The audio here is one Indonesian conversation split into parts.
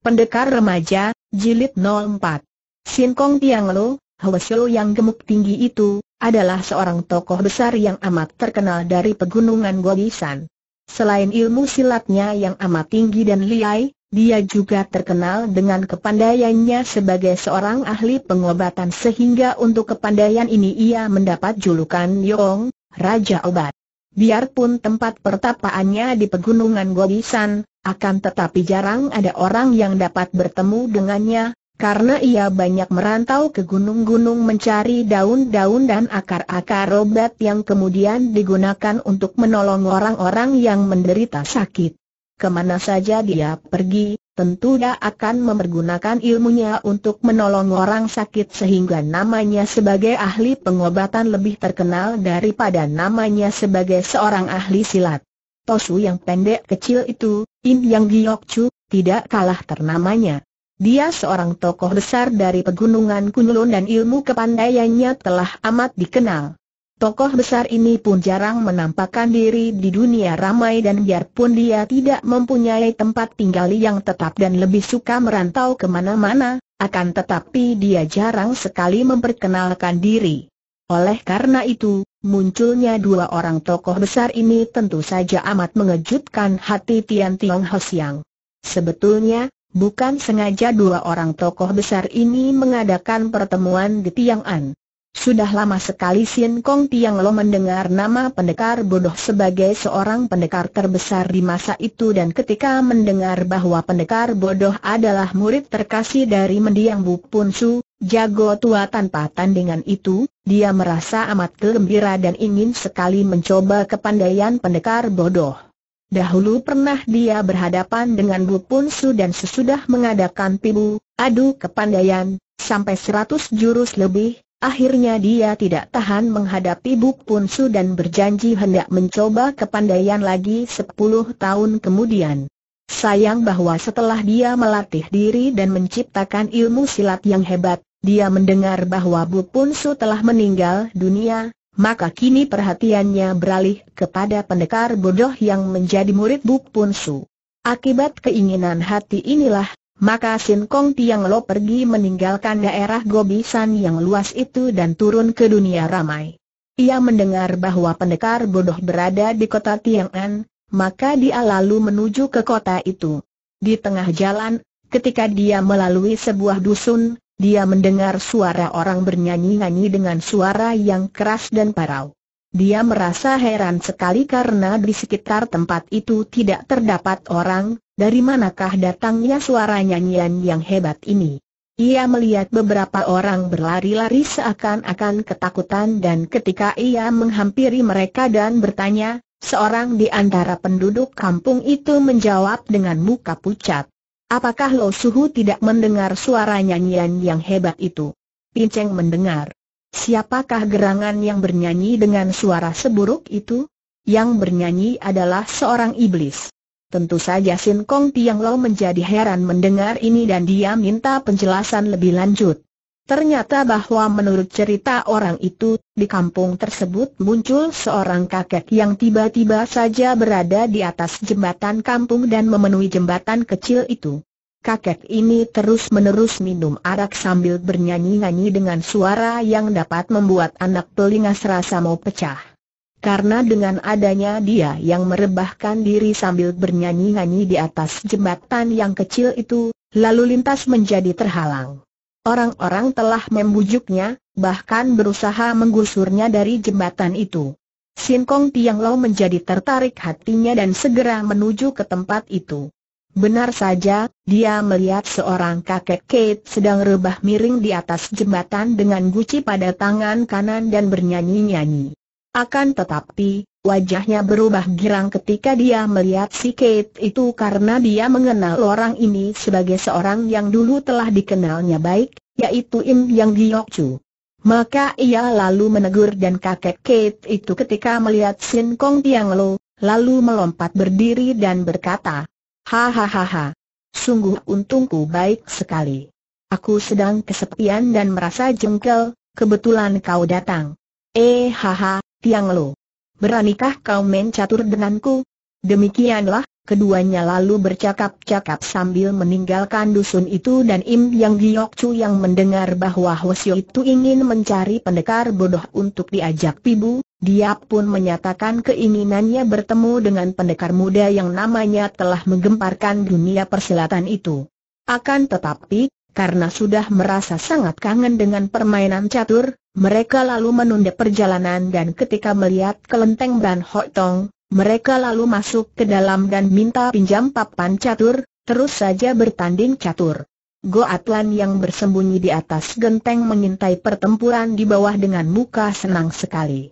Pendekar Remaja, Jilid 04 Sin Kong Tiang Lo, Hwasyo yang gemuk tinggi itu, adalah seorang tokoh besar yang amat terkenal dari pegunungan Gobisan. Selain ilmu silatnya yang amat tinggi dan liai, dia juga terkenal dengan kepandaiannya sebagai seorang ahli pengobatan sehingga untuk kepandaian ini ia mendapat julukan Yong, Raja Obat. Biarpun tempat pertapaannya di pegunungan Gobisan, akan tetapi jarang ada orang yang dapat bertemu dengannya, karena ia banyak merantau ke gunung-gunung mencari daun-daun dan akar-akar obat yang kemudian digunakan untuk menolong orang-orang yang menderita sakit. Kemana saja dia pergi, tentu dia akan memergunakan ilmunya untuk menolong orang sakit sehingga namanya sebagai ahli pengobatan lebih terkenal daripada namanya sebagai seorang ahli silat. Tosu yang pendek kecil itu, Im Yang Giok Chu, tidak kalah ternamanya. Dia seorang tokoh besar dari pegunungan Kunlun dan ilmu kepandaiannya telah amat dikenal. Tokoh besar ini pun jarang menampakkan diri di dunia ramai dan biarpun dia tidak mempunyai tempat tinggal yang tetap dan lebih suka merantau kemana-mana, akan tetapi dia jarang sekali memperkenalkan diri. Oleh karena itu, munculnya dua orang tokoh besar ini tentu saja amat mengejutkan hati Tian Tiong Siang. Sebetulnya, bukan sengaja dua orang tokoh besar ini mengadakan pertemuan di Tiang'an. Sudah lama sekali Xin Kong Tiang Lo mendengar nama pendekar bodoh sebagai seorang pendekar terbesar di masa itu dan ketika mendengar bahwa pendekar bodoh adalah murid terkasih dari mendiang Bu Pun Su, Jago tua tanpa tandingan itu, dia merasa amat gembira dan ingin sekali mencoba kepandaian pendekar bodoh. Dahulu pernah dia berhadapan dengan Bu Punsu dan sesudah mengadakan pibu, adu kepandaian, sampai seratus jurus lebih, akhirnya dia tidak tahan menghadapi Bu Punsu dan berjanji hendak mencoba kepandaian lagi sepuluh tahun kemudian. Sayang bahwa setelah dia melatih diri dan menciptakan ilmu silat yang hebat, dia mendengar bahwa Bu Punsu telah meninggal dunia, maka kini perhatiannya beralih kepada pendekar bodoh yang menjadi murid Bu Punsu. Akibat keinginan hati inilah, maka Sin Kong Tiang Lo pergi meninggalkan daerah Gobisan yang luas itu dan turun ke dunia ramai. Ia mendengar bahwa pendekar bodoh berada di kota Tiang An, maka dia lalu menuju ke kota itu. Di tengah jalan, ketika dia melalui sebuah dusun, dia mendengar suara orang bernyanyi-nyanyi dengan suara yang keras dan parau. Dia merasa heran sekali karena di sekitar tempat itu tidak terdapat orang, dari manakah datangnya suara nyanyian yang hebat ini. Ia melihat beberapa orang berlari-lari seakan-akan ketakutan dan ketika ia menghampiri mereka dan bertanya, seorang di antara penduduk kampung itu menjawab dengan muka pucat. Apakah Lo Suhu tidak mendengar suara nyanyian yang hebat itu? Pinceng mendengar. Siapakah gerangan yang bernyanyi dengan suara seburuk itu? Yang bernyanyi adalah seorang iblis. Tentu saja Sin Kong Tiang Lo menjadi heran mendengar ini dan dia minta penjelasan lebih lanjut. Ternyata bahwa menurut cerita orang itu, di kampung tersebut muncul seorang kakek yang tiba-tiba saja berada di atas jembatan kampung dan memenuhi jembatan kecil itu. Kakek ini terus-menerus minum arak sambil bernyanyi-nyanyi dengan suara yang dapat membuat anak telinga serasa mau pecah. Karena dengan adanya dia yang merebahkan diri sambil bernyanyi-nyanyi di atas jembatan yang kecil itu, lalu lintas menjadi terhalang. Orang-orang telah membujuknya, bahkan berusaha menggusurnya dari jembatan itu. Sin Kong Tiang Lo menjadi tertarik hatinya dan segera menuju ke tempat itu. Benar saja, dia melihat seorang kakek Kate sedang rebah miring di atas jembatan dengan guci pada tangan kanan dan bernyanyi-nyanyi. Akan tetapi, wajahnya berubah girang ketika dia melihat si Kate itu karena dia mengenal orang ini sebagai seorang yang dulu telah dikenalnya baik, yaitu Im Yang Chu. Maka ia lalu menegur dan kakek Kate itu ketika melihat Sin Kong Tiang Lo, lalu melompat berdiri dan berkata, Hahaha, sungguh untungku baik sekali. Aku sedang kesepian dan merasa jengkel, kebetulan kau datang. Eh haha, Tiang Lo. Beranikah kau main catur denganku? Demikianlah, keduanya lalu bercakap-cakap sambil meninggalkan dusun itu dan Im Yang Giok Chu yang mendengar bahwa Hosio itu ingin mencari pendekar bodoh untuk diajak pibu, dia pun menyatakan keinginannya bertemu dengan pendekar muda yang namanya telah menggemparkan dunia perselatan itu. Akan tetapi, karena sudah merasa sangat kangen dengan permainan catur, mereka lalu menunda perjalanan dan ketika melihat kelenteng Ban Hok Tong, mereka lalu masuk ke dalam dan minta pinjam papan catur, terus saja bertanding catur. Go Atlan yang bersembunyi di atas genteng mengintai pertempuran di bawah dengan muka senang sekali.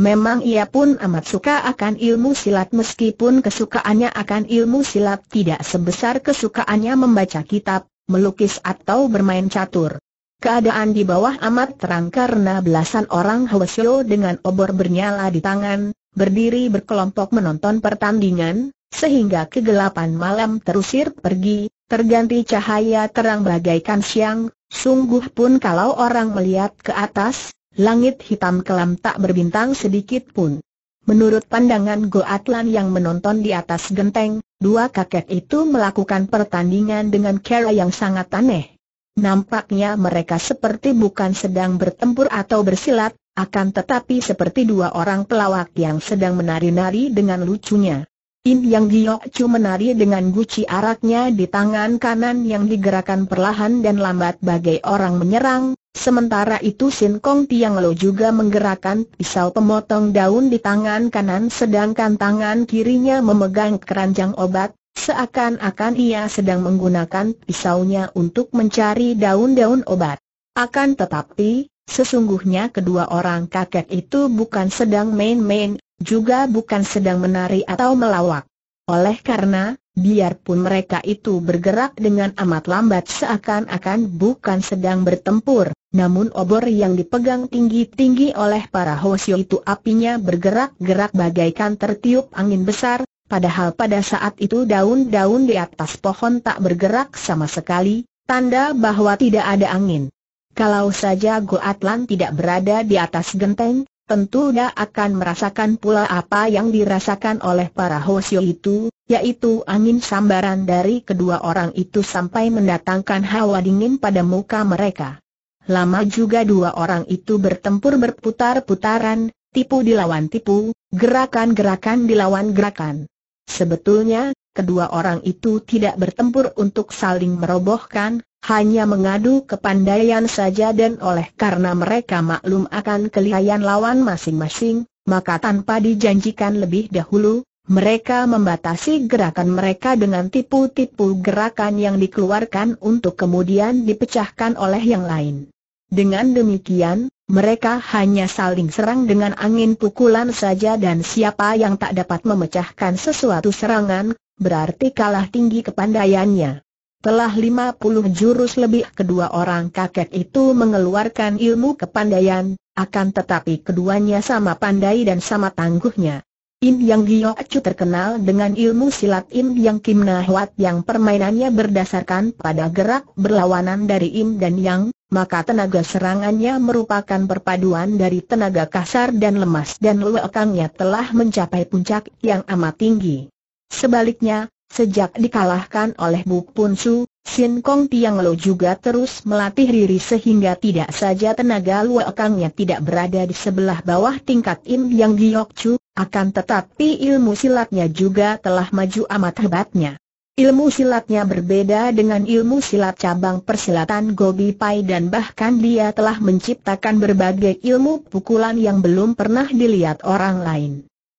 Memang ia pun amat suka akan ilmu silat meskipun kesukaannya akan ilmu silat tidak sebesar kesukaannya membaca kitab, melukis atau bermain catur. Keadaan di bawah amat terang karena belasan orang Hwasyo dengan obor bernyala di tangan, berdiri berkelompok menonton pertandingan, sehingga kegelapan malam terusir pergi, terganti cahaya terang bagaikan siang, sungguh pun kalau orang melihat ke atas, langit hitam kelam tak berbintang sedikit pun. Menurut pandangan Goatlan yang menonton di atas genteng, dua kakek itu melakukan pertandingan dengan cara yang sangat aneh. Nampaknya mereka seperti bukan sedang bertempur atau bersilat, akan tetapi seperti dua orang pelawak yang sedang menari-nari dengan lucunya. In Yang Giok Chu menari dengan guci araknya di tangan kanan yang digerakkan perlahan dan lambat bagai orang menyerang, sementara itu Sin Kong Tiang Lo juga menggerakkan pisau pemotong daun di tangan kanan sedangkan tangan kirinya memegang keranjang obat, Seakan-akan ia sedang menggunakan pisaunya untuk mencari daun-daun obat. Akan tetapi, sesungguhnya kedua orang kakek itu bukan sedang main-main, juga bukan sedang menari atau melawak. Oleh karena, biarpun mereka itu bergerak dengan amat lambat seakan-akan bukan sedang bertempur, namun obor yang dipegang tinggi-tinggi oleh para hosio itu apinya bergerak-gerak bagaikan tertiup angin besar, Padahal pada saat itu daun-daun di atas pohon tak bergerak sama sekali, tanda bahwa tidak ada angin. Kalau saja Goatlan tidak berada di atas genteng, tentu dia akan merasakan pula apa yang dirasakan oleh para Hosio itu, yaitu angin sambaran dari kedua orang itu sampai mendatangkan hawa dingin pada muka mereka. Lama juga dua orang itu bertempur berputar-putaran, tipu dilawan tipu, gerakan-gerakan dilawan gerakan. Sebetulnya, kedua orang itu tidak bertempur untuk saling merobohkan, hanya mengadu kepandaian saja dan oleh karena mereka maklum akan kelihayan lawan masing-masing, maka tanpa dijanjikan lebih dahulu, mereka membatasi gerakan mereka dengan tipu-tipu gerakan yang dikeluarkan untuk kemudian dipecahkan oleh yang lain. Dengan demikian, mereka hanya saling serang dengan angin pukulan saja dan siapa yang tak dapat memecahkan sesuatu serangan, berarti kalah tinggi kepandaiannya. Telah 50 jurus lebih kedua orang kakek itu mengeluarkan ilmu kepandaian, akan tetapi keduanya sama pandai dan sama tangguhnya. Im Yang acu terkenal dengan ilmu silat Im Yang Kim Nahwat yang permainannya berdasarkan pada gerak berlawanan dari Im dan Yang, maka tenaga serangannya merupakan perpaduan dari tenaga kasar dan lemas dan lekangnya telah mencapai puncak yang amat tinggi. Sebaliknya, sejak dikalahkan oleh Bu Pun Su, Sin Kong Tiang Lo juga terus melatih diri sehingga tidak saja tenaga lekangnya tidak berada di sebelah bawah tingkat Im Yang Giyok Chu, akan tetapi ilmu silatnya juga telah maju amat hebatnya. Ilmu silatnya berbeda dengan ilmu silat cabang persilatan Gobi Pai dan bahkan dia telah menciptakan berbagai ilmu pukulan yang belum pernah dilihat orang lain.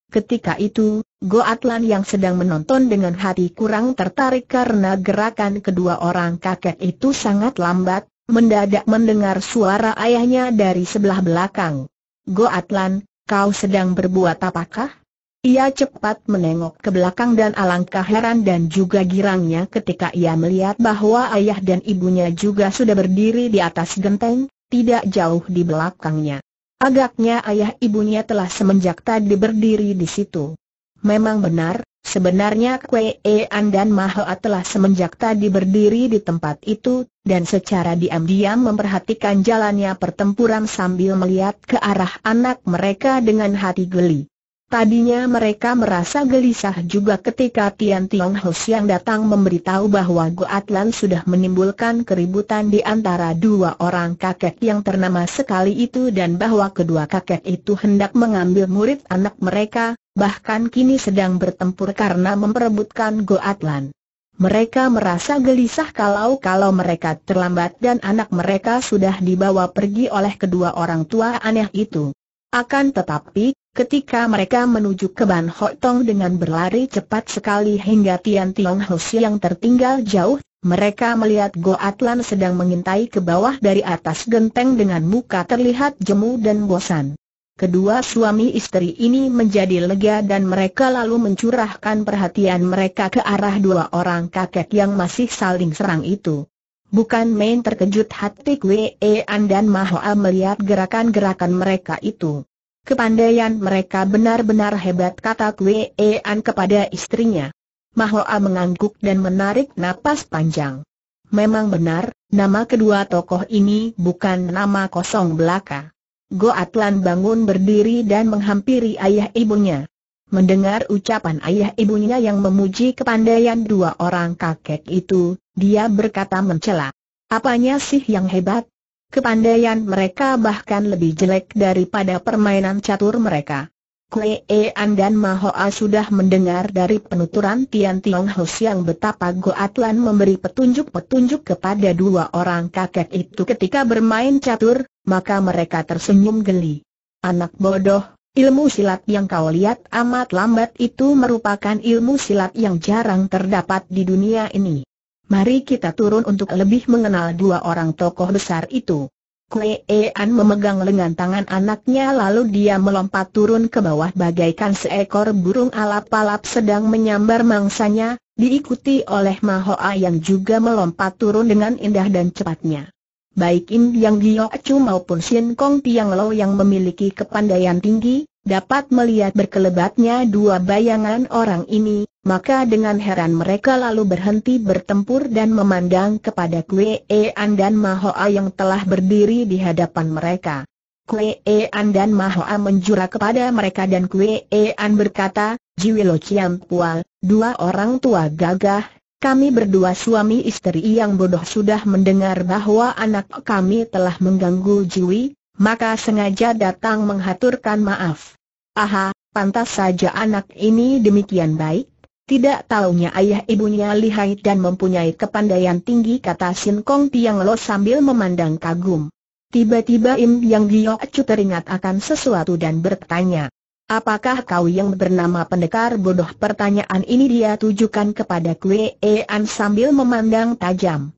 Ketika itu, Go Atlan yang sedang menonton dengan hati kurang tertarik karena gerakan kedua orang kakek itu sangat lambat, mendadak mendengar suara ayahnya dari sebelah belakang. Go Atlan, kau sedang berbuat apakah? Ia cepat menengok ke belakang dan alangkah heran dan juga girangnya ketika ia melihat bahwa ayah dan ibunya juga sudah berdiri di atas genteng, tidak jauh di belakangnya. Agaknya ayah ibunya telah semenjak tadi berdiri di situ. Memang benar, sebenarnya Kwee An dan Mahoa telah semenjak tadi berdiri di tempat itu, dan secara diam-diam memperhatikan jalannya pertempuran sambil melihat ke arah anak mereka dengan hati geli. Tadinya mereka merasa gelisah juga ketika Tian Tiong Ho yang datang memberitahu bahwa Goatlan sudah menimbulkan keributan di antara dua orang kakek yang ternama sekali itu dan bahwa kedua kakek itu hendak mengambil murid anak mereka, bahkan kini sedang bertempur karena memperebutkan Goatlan. Mereka merasa gelisah kalau-kalau mereka terlambat dan anak mereka sudah dibawa pergi oleh kedua orang tua aneh itu. Akan tetapi, Ketika mereka menuju ke Ban Hok Tong dengan berlari cepat sekali hingga Tian Tiong Ho yang tertinggal jauh, mereka melihat Go Atlan sedang mengintai ke bawah dari atas genteng dengan muka terlihat jemu dan bosan. Kedua suami istri ini menjadi lega dan mereka lalu mencurahkan perhatian mereka ke arah dua orang kakek yang masih saling serang itu. Bukan main terkejut hati Kwe An dan Mahoa melihat gerakan-gerakan mereka itu. Kepandaian mereka benar-benar hebat kata Kwe An kepada istrinya. Mahoa mengangguk dan menarik napas panjang. Memang benar, nama kedua tokoh ini bukan nama kosong belaka. Goatlan bangun berdiri dan menghampiri ayah ibunya. Mendengar ucapan ayah ibunya yang memuji kepandaian dua orang kakek itu, dia berkata mencela. Apanya sih yang hebat? Kepandaian mereka bahkan lebih jelek daripada permainan catur mereka. Kue e An dan Mahoa sudah mendengar dari penuturan Tian Tiong Hus yang betapa Goatlan memberi petunjuk-petunjuk kepada dua orang kakek itu ketika bermain catur, maka mereka tersenyum geli. Anak bodoh, ilmu silat yang kau lihat amat lambat itu merupakan ilmu silat yang jarang terdapat di dunia ini. Mari kita turun untuk lebih mengenal dua orang tokoh besar itu. Kue An memegang lengan tangan anaknya lalu dia melompat turun ke bawah bagaikan seekor burung alap-alap sedang menyambar mangsanya, diikuti oleh Mahoa yang juga melompat turun dengan indah dan cepatnya. Baik In Yang Gio Chu maupun Shin Kong Tiang Lo yang memiliki kepandaian tinggi, dapat melihat berkelebatnya dua bayangan orang ini, maka dengan heran mereka lalu berhenti bertempur dan memandang kepada Kue An dan Mahoa yang telah berdiri di hadapan mereka. Kue An dan Mahoa menjura kepada mereka dan Kue An berkata, Jiwilo Ciam Pual, dua orang tua gagah, kami berdua suami istri yang bodoh sudah mendengar bahwa anak kami telah mengganggu Jiwi, maka sengaja datang menghaturkan maaf. Aha, pantas saja anak ini demikian baik, tidak taunya ayah ibunya lihai dan mempunyai kepandaian tinggi kata Sin Kong Tiang Lo sambil memandang kagum. Tiba-tiba Im Yang Giok Chu teringat akan sesuatu dan bertanya. Apakah kau yang bernama pendekar bodoh pertanyaan ini dia tujukan kepada E An sambil memandang tajam.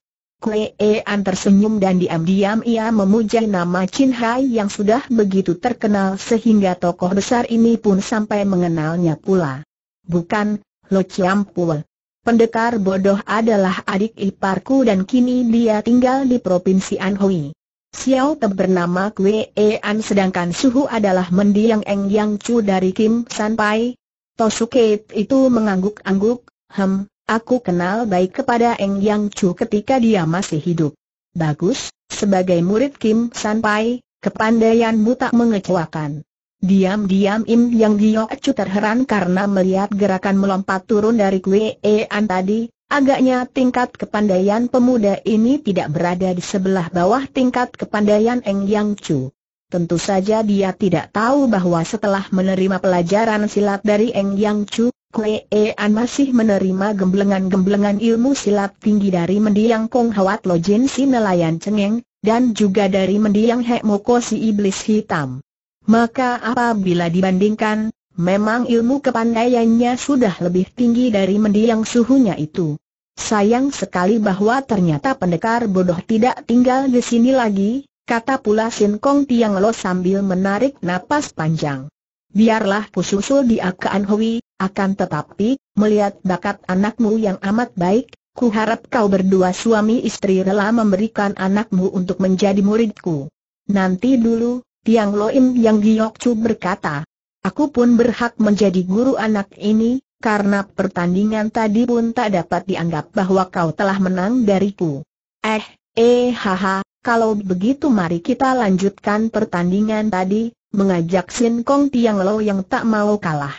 E An tersenyum dan diam-diam ia memuja nama Chin Hai yang sudah begitu terkenal sehingga tokoh besar ini pun sampai mengenalnya pula. Bukan, Lo Ciampul. Pendekar bodoh adalah adik iparku dan kini dia tinggal di Provinsi Anhui. Xiao Te bernama Kwe An sedangkan Suhu adalah mendiang Eng Yang Chu dari Kim San Pai. Tosuke itu mengangguk-angguk, hem, aku kenal baik kepada Eng Yang Chu ketika dia masih hidup. Bagus, sebagai murid Kim San Pai, kepandaianmu tak mengecewakan. Diam-diam Im Yang Chu terheran karena melihat gerakan melompat turun dari kue An tadi, agaknya tingkat kepandaian pemuda ini tidak berada di sebelah bawah tingkat kepandaian Eng Yang Chu. Tentu saja dia tidak tahu bahwa setelah menerima pelajaran silat dari Eng Yang Chu, Kue An masih menerima gemblengan-gemblengan ilmu silat tinggi dari mendiang Kong Hwat Lo Jin si nelayan cengeng, dan juga dari mendiang Hek Moko si iblis hitam. Maka apabila dibandingkan, memang ilmu kepandaiannya sudah lebih tinggi dari mendiang suhunya itu. Sayang sekali bahwa ternyata pendekar bodoh tidak tinggal di sini lagi, kata pula Sin Kong Tiang Lo sambil menarik napas panjang. Biarlah kususul di Akaan Hui, akan tetapi, melihat bakat anakmu yang amat baik, ku harap kau berdua suami istri rela memberikan anakmu untuk menjadi muridku. Nanti dulu, Tiang Loim Yang Giyokcu berkata, Aku pun berhak menjadi guru anak ini, karena pertandingan tadi pun tak dapat dianggap bahwa kau telah menang dariku. Eh, eh haha, kalau begitu mari kita lanjutkan pertandingan tadi, mengajak Sin Kong Tiang Lo yang tak mau kalah.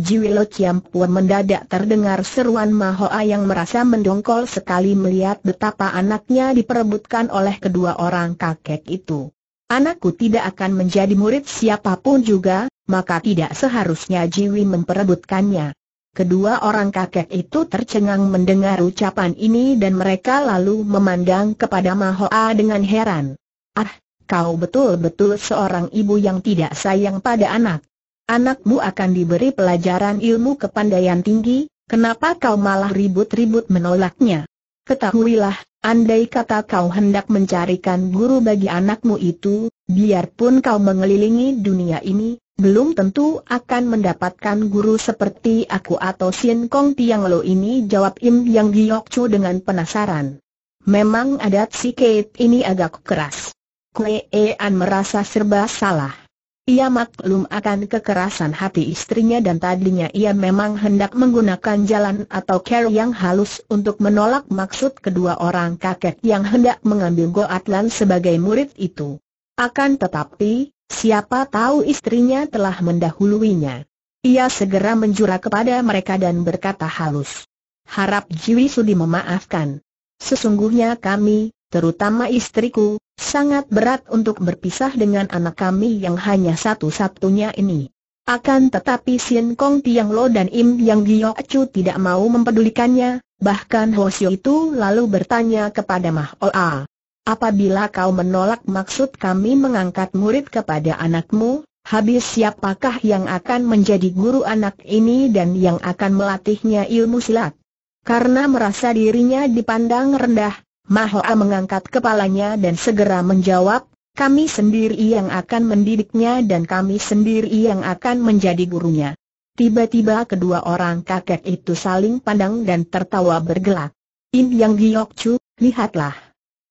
Jiwilo pun mendadak terdengar seruan Mahoa yang merasa mendongkol sekali melihat betapa anaknya diperebutkan oleh kedua orang kakek itu anakku tidak akan menjadi murid siapapun juga, maka tidak seharusnya Jiwi memperebutkannya. Kedua orang kakek itu tercengang mendengar ucapan ini dan mereka lalu memandang kepada Mahoa dengan heran. Ah, kau betul-betul seorang ibu yang tidak sayang pada anak. Anakmu akan diberi pelajaran ilmu kepandaian tinggi, kenapa kau malah ribut-ribut menolaknya? Ketahuilah, andai kata kau hendak mencarikan guru bagi anakmu itu, biarpun kau mengelilingi dunia ini, belum tentu akan mendapatkan guru seperti aku atau Sin Kong Tiang Lo ini jawab Im Yang Giok Chu dengan penasaran. Memang adat si Kate ini agak keras. Kue An merasa serba salah. Ia maklum akan kekerasan hati istrinya dan tadinya ia memang hendak menggunakan jalan atau cara yang halus untuk menolak maksud kedua orang kakek yang hendak mengambil Atlan sebagai murid itu. Akan tetapi, siapa tahu istrinya telah mendahuluinya. Ia segera menjura kepada mereka dan berkata halus. Harap Jiwi Sudi memaafkan. Sesungguhnya kami, terutama istriku, Sangat berat untuk berpisah dengan anak kami yang hanya satu-satunya ini. Akan tetapi Sien Kong Tiang Lo dan Im Yang Gio Chu tidak mau mempedulikannya, bahkan Siu itu lalu bertanya kepada Mah A. Apabila kau menolak maksud kami mengangkat murid kepada anakmu, habis siapakah yang akan menjadi guru anak ini dan yang akan melatihnya ilmu silat? Karena merasa dirinya dipandang rendah, Mahoa mengangkat kepalanya dan segera menjawab, kami sendiri yang akan mendidiknya dan kami sendiri yang akan menjadi gurunya. Tiba-tiba kedua orang kakek itu saling pandang dan tertawa bergelak. In Yang Giok Chu, lihatlah.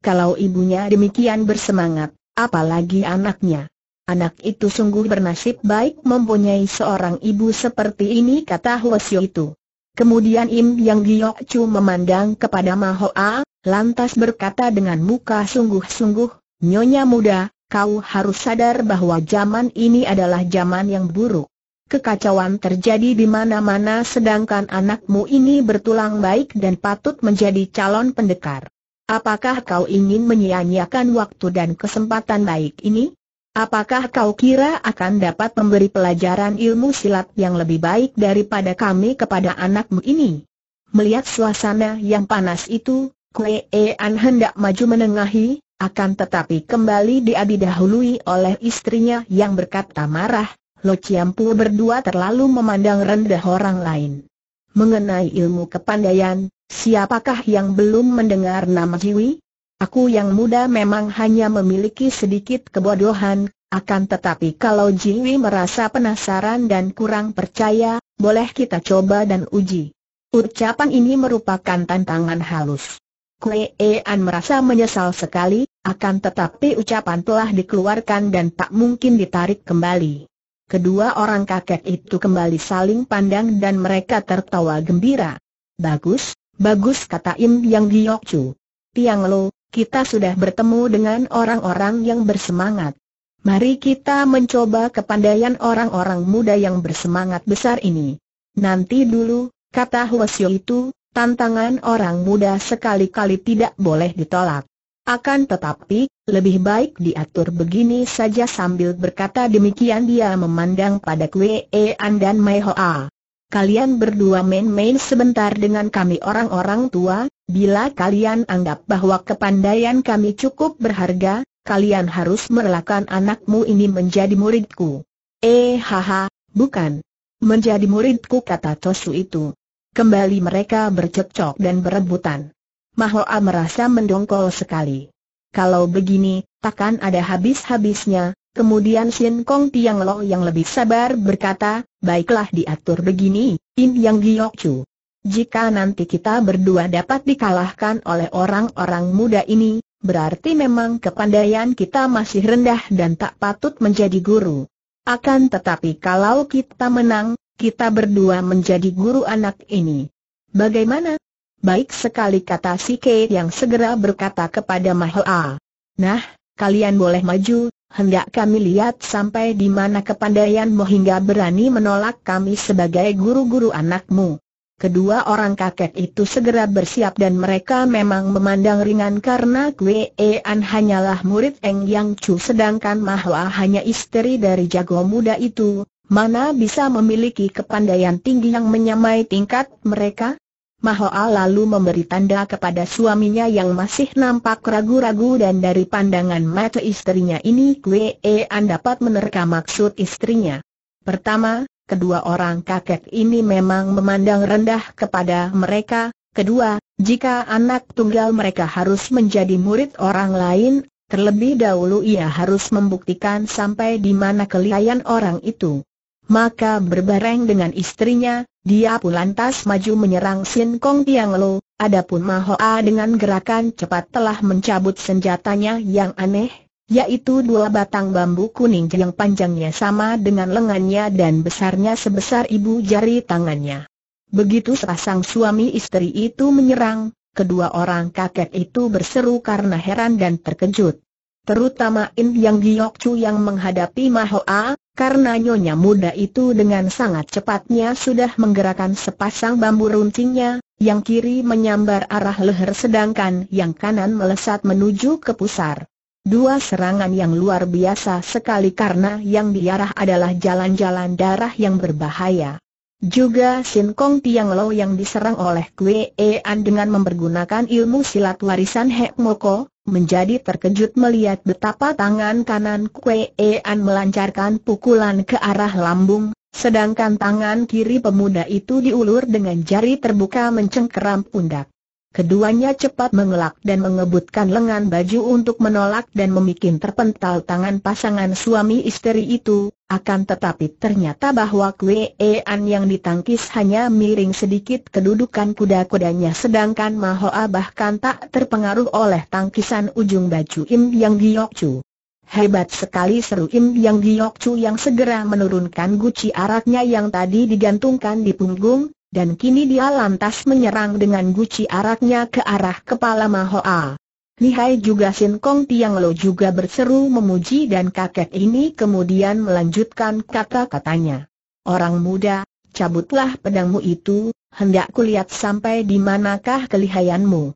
Kalau ibunya demikian bersemangat, apalagi anaknya. Anak itu sungguh bernasib baik mempunyai seorang ibu seperti ini kata Hwasyo itu. Kemudian Im Yang Giok Chu memandang kepada Mahoa, lantas berkata dengan muka sungguh-sungguh, Nyonya muda, kau harus sadar bahwa zaman ini adalah zaman yang buruk. Kekacauan terjadi di mana-mana sedangkan anakmu ini bertulang baik dan patut menjadi calon pendekar. Apakah kau ingin menyia-nyiakan waktu dan kesempatan baik ini? Apakah kau kira akan dapat memberi pelajaran ilmu silat yang lebih baik daripada kami kepada anakmu ini? Melihat suasana yang panas itu, an hendak maju menengahi, akan tetapi kembali diabidahului oleh istrinya yang berkata marah, Lo Ciampu berdua terlalu memandang rendah orang lain. Mengenai ilmu kepandaian, siapakah yang belum mendengar nama Jiwi? Aku yang muda memang hanya memiliki sedikit kebodohan, akan tetapi kalau Jiwi merasa penasaran dan kurang percaya, boleh kita coba dan uji. Ucapan ini merupakan tantangan halus. An merasa menyesal sekali, akan tetapi ucapan telah dikeluarkan dan tak mungkin ditarik kembali. Kedua orang kakek itu kembali saling pandang dan mereka tertawa gembira. Bagus, bagus kata Im Yang Chu. Tiang Lo, kita sudah bertemu dengan orang-orang yang bersemangat. Mari kita mencoba kepandaian orang-orang muda yang bersemangat besar ini. Nanti dulu, kata Hwasyo itu, tantangan orang muda sekali-kali tidak boleh ditolak. Akan tetapi, lebih baik diatur begini saja sambil berkata demikian dia memandang pada Kwe An dan Mei Hoa. Kalian berdua main-main sebentar dengan kami orang-orang tua, bila kalian anggap bahwa kepandaian kami cukup berharga, kalian harus merelakan anakmu ini menjadi muridku. Eh haha, bukan. Menjadi muridku kata Tosu itu. Kembali mereka bercekcok dan berebutan. Mahoa merasa mendongkol sekali. Kalau begini, takkan ada habis-habisnya. Kemudian Sin Kong Tiang Lo yang lebih sabar berkata, baiklah diatur begini, In Yang Giok Chu. Jika nanti kita berdua dapat dikalahkan oleh orang-orang muda ini, berarti memang kepandaian kita masih rendah dan tak patut menjadi guru. Akan tetapi kalau kita menang, kita berdua menjadi guru anak ini. Bagaimana? Baik sekali kata si Kate yang segera berkata kepada Mahoa. Nah, kalian boleh maju, hendak kami lihat sampai di mana kepandaianmu hingga berani menolak kami sebagai guru-guru anakmu. Kedua orang kakek itu segera bersiap dan mereka memang memandang ringan karena Kwe An hanyalah murid Eng Yang Chu sedangkan Mahoa hanya istri dari jago muda itu, Mana bisa memiliki kepandaian tinggi yang menyamai tingkat mereka? Mahoa lalu memberi tanda kepada suaminya yang masih nampak ragu-ragu dan dari pandangan mata istrinya ini Kwean eh, dapat menerka maksud istrinya. Pertama, kedua orang kakek ini memang memandang rendah kepada mereka. Kedua, jika anak tunggal mereka harus menjadi murid orang lain, terlebih dahulu ia harus membuktikan sampai di mana kelihayan orang itu maka berbareng dengan istrinya, dia pun lantas maju menyerang Sin Kong Tiang Lo, adapun Mahoa dengan gerakan cepat telah mencabut senjatanya yang aneh, yaitu dua batang bambu kuning yang panjangnya sama dengan lengannya dan besarnya sebesar ibu jari tangannya. Begitu sepasang suami istri itu menyerang, kedua orang kakek itu berseru karena heran dan terkejut terutama In Yang Giok Chu yang menghadapi Mahoa, karena nyonya muda itu dengan sangat cepatnya sudah menggerakkan sepasang bambu runcingnya, yang kiri menyambar arah leher sedangkan yang kanan melesat menuju ke pusar. Dua serangan yang luar biasa sekali karena yang diarah adalah jalan-jalan darah yang berbahaya. Juga Sin Kong Tiang Lo yang diserang oleh Kue An dengan mempergunakan ilmu silat warisan Hek Moko, menjadi terkejut melihat betapa tangan kanan Kue An melancarkan pukulan ke arah lambung, sedangkan tangan kiri pemuda itu diulur dengan jari terbuka mencengkeram pundak. Keduanya cepat mengelak dan mengebutkan lengan baju untuk menolak dan memikin terpental tangan pasangan suami istri itu, akan tetapi ternyata bahwa an yang ditangkis hanya miring sedikit kedudukan kuda-kudanya sedangkan Mahoa bahkan tak terpengaruh oleh tangkisan ujung baju Im Yang Chu. Hebat sekali seru Im Yang Chu yang segera menurunkan guci araknya yang tadi digantungkan di punggung, dan kini dia lantas menyerang dengan guci araknya ke arah kepala Mahoa. Lihai juga Sin Kong Tiang Lo juga berseru memuji dan kakek ini kemudian melanjutkan kata-katanya. Orang muda, cabutlah pedangmu itu, hendak kulihat sampai di manakah kelihayanmu.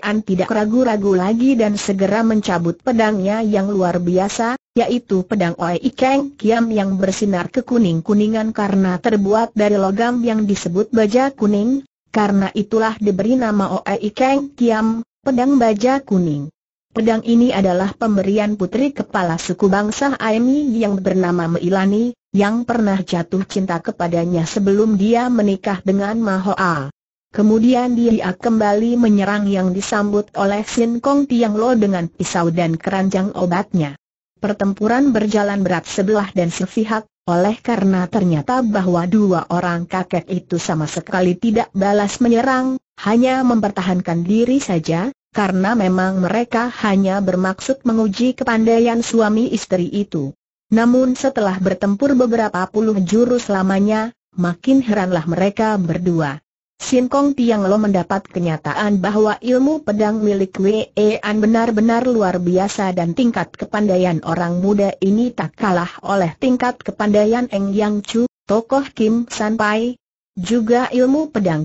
An tidak ragu-ragu lagi dan segera mencabut pedangnya yang luar biasa, yaitu pedang Oi Ikeng Kiam yang bersinar kekuning-kuningan karena terbuat dari logam yang disebut baja kuning, karena itulah diberi nama Oi Ikeng Kiam, Pedang Baja Kuning. Pedang ini adalah pemberian putri kepala suku bangsa Aemi yang bernama Meilani, yang pernah jatuh cinta kepadanya sebelum dia menikah dengan Mahoa. Kemudian dia kembali menyerang yang disambut oleh Sin Kong Tiang Lo dengan pisau dan keranjang obatnya. Pertempuran berjalan berat sebelah dan sepihak, oleh karena ternyata bahwa dua orang kakek itu sama sekali tidak balas menyerang, hanya mempertahankan diri saja, karena memang mereka hanya bermaksud menguji kepandaian suami istri itu. Namun setelah bertempur beberapa puluh jurus lamanya, makin heranlah mereka berdua. Sin Kong Tiang Lo mendapat kenyataan bahwa ilmu pedang milik Wei An benar-benar luar biasa dan tingkat kepandaian orang muda ini tak kalah oleh tingkat kepandaian Eng Yang Chu, tokoh Kim San Pai, juga ilmu pedang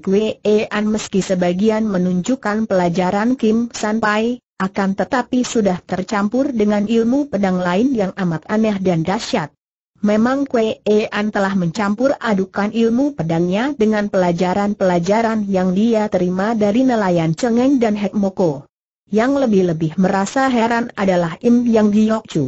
An meski sebagian menunjukkan pelajaran Kim San Pai, akan tetapi sudah tercampur dengan ilmu pedang lain yang amat aneh dan dahsyat. Memang An telah mencampur adukan ilmu pedangnya dengan pelajaran-pelajaran yang dia terima dari nelayan Cengeng dan Hek Moko. Yang lebih-lebih merasa heran adalah Im Yang Giok Chu.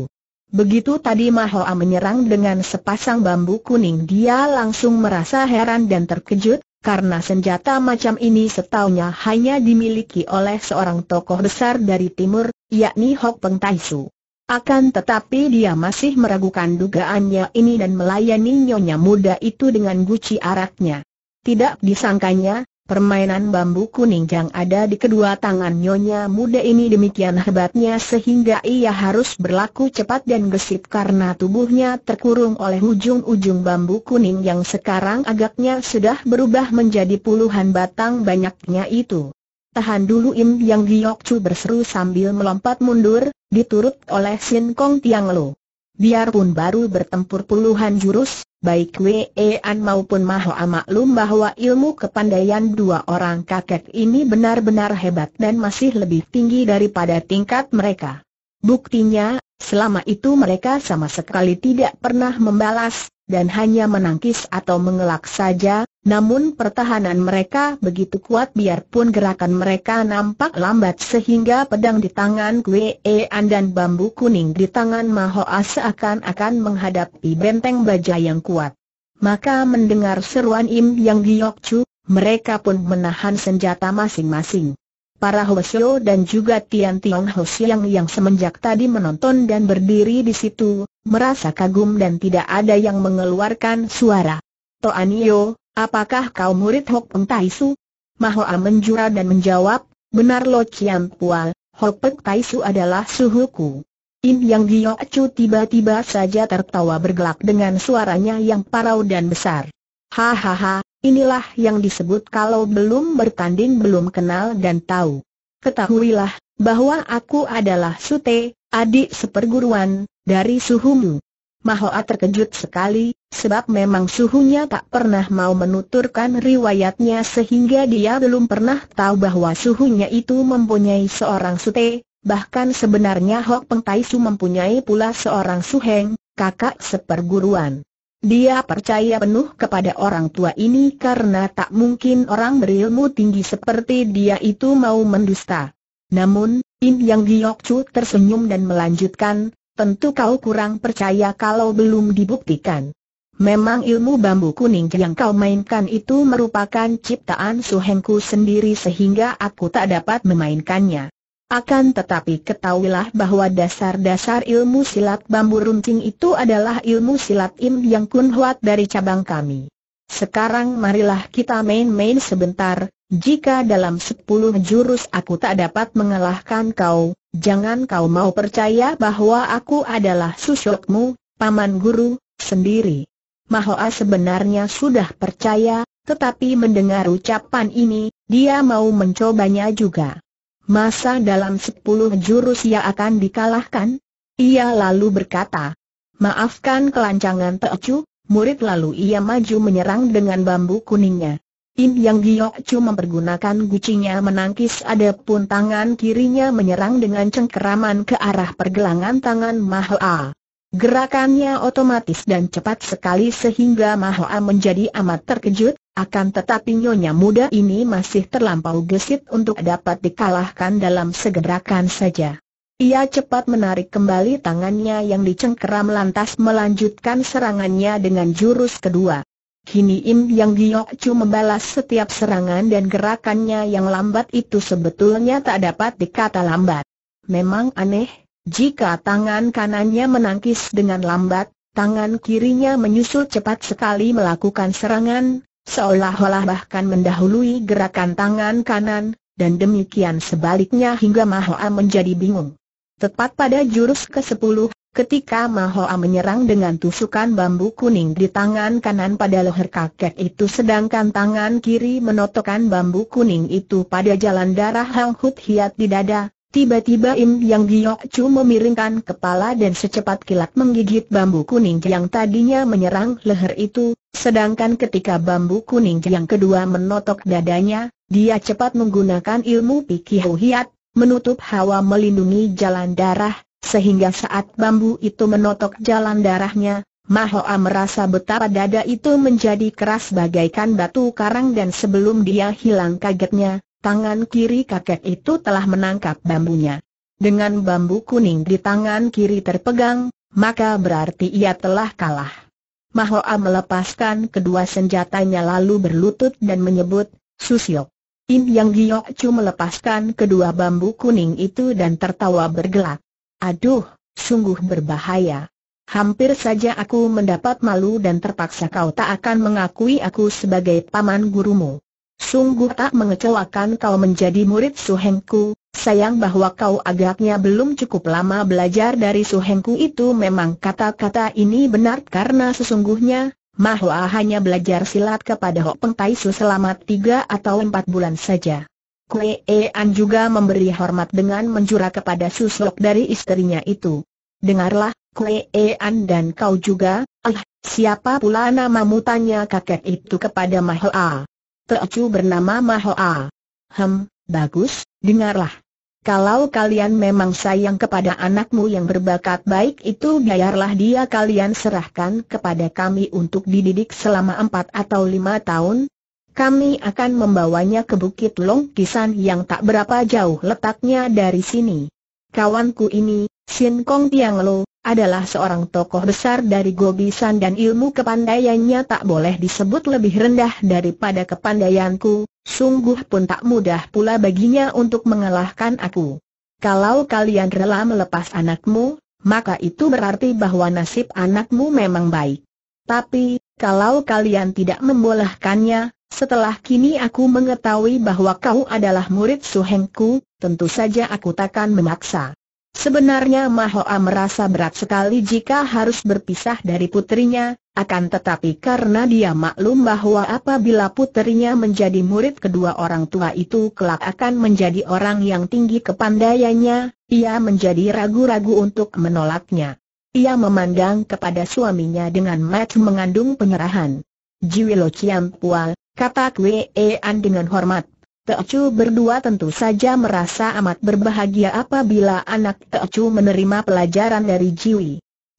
Begitu tadi Mahoa menyerang dengan sepasang bambu kuning dia langsung merasa heran dan terkejut, karena senjata macam ini setaunya hanya dimiliki oleh seorang tokoh besar dari timur, yakni Hok Peng Tai Su. Akan tetapi dia masih meragukan dugaannya ini dan melayani nyonya muda itu dengan guci araknya. Tidak disangkanya, Permainan bambu kuning yang ada di kedua tangan nyonya muda ini demikian hebatnya sehingga ia harus berlaku cepat dan gesit karena tubuhnya terkurung oleh ujung-ujung bambu kuning yang sekarang agaknya sudah berubah menjadi puluhan batang banyaknya itu. Tahan dulu Im Yang Giok Chu berseru sambil melompat mundur, diturut oleh Sin Kong Tiang Lu. Biarpun baru bertempur puluhan jurus, baik Wei an maupun Maho maklum bahwa ilmu kepandaian dua orang kakek ini benar-benar hebat dan masih lebih tinggi daripada tingkat mereka. Buktinya, selama itu mereka sama sekali tidak pernah membalas, dan hanya menangkis atau mengelak saja, namun pertahanan mereka begitu kuat biarpun gerakan mereka nampak lambat sehingga pedang di tangan Kwe An dan bambu kuning di tangan Mahoa seakan-akan menghadapi benteng baja yang kuat. Maka mendengar seruan Im Yang Giyokcu, mereka pun menahan senjata masing-masing. Para Hoshio dan juga Tian Tiong Hoshiang yang semenjak tadi menonton dan berdiri di situ, merasa kagum dan tidak ada yang mengeluarkan suara. Toanio, Apakah kau murid Hok Peng Tai Su? Mahoa menjura dan menjawab, benar Lo Chiam Pual, Hok Peng Tai Su adalah suhuku. In Yang Gio Acu tiba-tiba saja tertawa bergelak dengan suaranya yang parau dan besar. Hahaha, inilah yang disebut kalau belum bertanding belum kenal dan tahu. Ketahuilah, bahwa aku adalah Sute, adik seperguruan, dari suhumu. Mahoa terkejut sekali, sebab memang suhunya tak pernah mau menuturkan riwayatnya sehingga dia belum pernah tahu bahwa suhunya itu mempunyai seorang sute, bahkan sebenarnya Hok Peng Taisu mempunyai pula seorang suheng, kakak seperguruan. Dia percaya penuh kepada orang tua ini karena tak mungkin orang berilmu tinggi seperti dia itu mau mendusta. Namun, In Yang Giok Chu tersenyum dan melanjutkan, tentu kau kurang percaya kalau belum dibuktikan. Memang ilmu bambu kuning yang kau mainkan itu merupakan ciptaan suhengku sendiri sehingga aku tak dapat memainkannya. Akan tetapi ketahuilah bahwa dasar-dasar ilmu silat bambu runcing itu adalah ilmu silat Im Yang kunhuat dari cabang kami. Sekarang marilah kita main-main sebentar, jika dalam sepuluh jurus aku tak dapat mengalahkan kau, jangan kau mau percaya bahwa aku adalah susukmu, paman guru, sendiri. Mahoa sebenarnya sudah percaya, tetapi mendengar ucapan ini, dia mau mencobanya juga. Masa dalam sepuluh jurus ia akan dikalahkan? Ia lalu berkata, Maafkan kelancangan Teocu, murid lalu ia maju menyerang dengan bambu kuningnya. Im Yang cuma mempergunakan gucinya menangkis adapun tangan kirinya menyerang dengan cengkeraman ke arah pergelangan tangan Mahoa. Gerakannya otomatis dan cepat sekali sehingga Mahoa menjadi amat terkejut, akan tetapi nyonya muda ini masih terlampau gesit untuk dapat dikalahkan dalam segerakan saja. Ia cepat menarik kembali tangannya yang dicengkeram lantas melanjutkan serangannya dengan jurus kedua. Kini Im Yang Giok cuma membalas setiap serangan dan gerakannya yang lambat itu sebetulnya tak dapat dikata lambat. Memang aneh, jika tangan kanannya menangkis dengan lambat, tangan kirinya menyusul cepat sekali melakukan serangan, seolah-olah bahkan mendahului gerakan tangan kanan, dan demikian sebaliknya hingga Mahoa menjadi bingung. Tepat pada jurus ke-10, Ketika Mahoa menyerang dengan tusukan bambu kuning di tangan kanan pada leher kakek itu sedangkan tangan kiri menotokkan bambu kuning itu pada jalan darah Hang Hut Hiat di dada, tiba-tiba Im Yang Giok Chu memiringkan kepala dan secepat kilat menggigit bambu kuning yang tadinya menyerang leher itu, sedangkan ketika bambu kuning yang kedua menotok dadanya, dia cepat menggunakan ilmu Pikihu Hiat, menutup hawa melindungi jalan darah, sehingga saat bambu itu menotok jalan darahnya, Mahoa merasa betapa dada itu menjadi keras bagaikan batu karang dan sebelum dia hilang kagetnya, tangan kiri kakek itu telah menangkap bambunya. Dengan bambu kuning di tangan kiri terpegang, maka berarti ia telah kalah. Mahoa melepaskan kedua senjatanya lalu berlutut dan menyebut, Susio. In Yang cuma melepaskan kedua bambu kuning itu dan tertawa bergelak. Aduh, sungguh berbahaya. Hampir saja aku mendapat malu dan terpaksa kau tak akan mengakui aku sebagai paman gurumu. Sungguh tak mengecewakan kau menjadi murid suhengku, sayang bahwa kau agaknya belum cukup lama belajar dari suhengku itu memang kata-kata ini benar karena sesungguhnya, Mahua hanya belajar silat kepada Hok Peng Taisu selama tiga atau empat bulan saja. Kue Ean juga memberi hormat dengan menjura kepada susuk dari istrinya itu. Dengarlah, Kue Ean dan kau juga, ah, siapa pula nama mutanya kakek itu kepada Mahoa. Teocu bernama Mahoa. Hem, bagus, dengarlah. Kalau kalian memang sayang kepada anakmu yang berbakat baik itu biarlah dia kalian serahkan kepada kami untuk dididik selama empat atau lima tahun, kami akan membawanya ke Bukit Long Kisan yang tak berapa jauh letaknya dari sini. Kawanku ini, Sin Kong Tiang Lo, adalah seorang tokoh besar dari Gobisan dan ilmu kepandaiannya tak boleh disebut lebih rendah daripada kepandaianku, sungguh pun tak mudah pula baginya untuk mengalahkan aku. Kalau kalian rela melepas anakmu, maka itu berarti bahwa nasib anakmu memang baik. Tapi, kalau kalian tidak membolehkannya, setelah kini aku mengetahui bahwa kau adalah murid suhengku, tentu saja aku takkan memaksa. Sebenarnya Mahoa merasa berat sekali jika harus berpisah dari putrinya, akan tetapi karena dia maklum bahwa apabila putrinya menjadi murid kedua orang tua itu kelak akan menjadi orang yang tinggi kepandaiannya, ia menjadi ragu-ragu untuk menolaknya. Ia memandang kepada suaminya dengan mata mengandung penyerahan. Jiwilo Chiam Pual, kata Kwe An dengan hormat. Teocu berdua tentu saja merasa amat berbahagia apabila anak Teocu menerima pelajaran dari Jiwi.